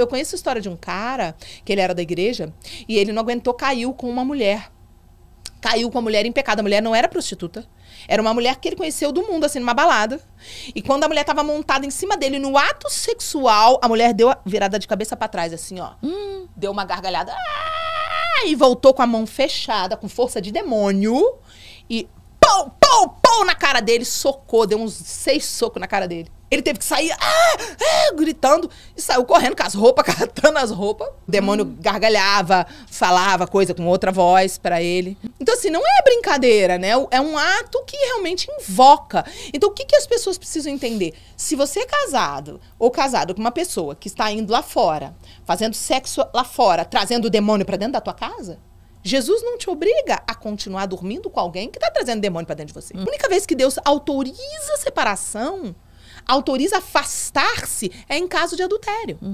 eu conheço a história de um cara, que ele era da igreja, e ele não aguentou, caiu com uma mulher. Caiu com a mulher em pecado. A mulher não era prostituta. Era uma mulher que ele conheceu do mundo, assim, numa balada. E quando a mulher tava montada em cima dele, no ato sexual, a mulher deu a virada de cabeça para trás, assim, ó. Hum. Deu uma gargalhada. Ah! E voltou com a mão fechada, com força de demônio. E pão, pão, pão na cara dele, socou, deu uns seis socos na cara dele. Ele teve que sair, ah, ah, chutando e saiu correndo com as roupas, catando as roupas. O demônio hum. gargalhava, falava coisa com outra voz para ele. Então, assim, não é brincadeira, né? É um ato que realmente invoca. Então, o que, que as pessoas precisam entender? Se você é casado ou casado com uma pessoa que está indo lá fora, fazendo sexo lá fora, trazendo o demônio para dentro da tua casa, Jesus não te obriga a continuar dormindo com alguém que está trazendo demônio para dentro de você. Hum. A única vez que Deus autoriza a separação autoriza afastar-se é em caso de adultério. Uhum.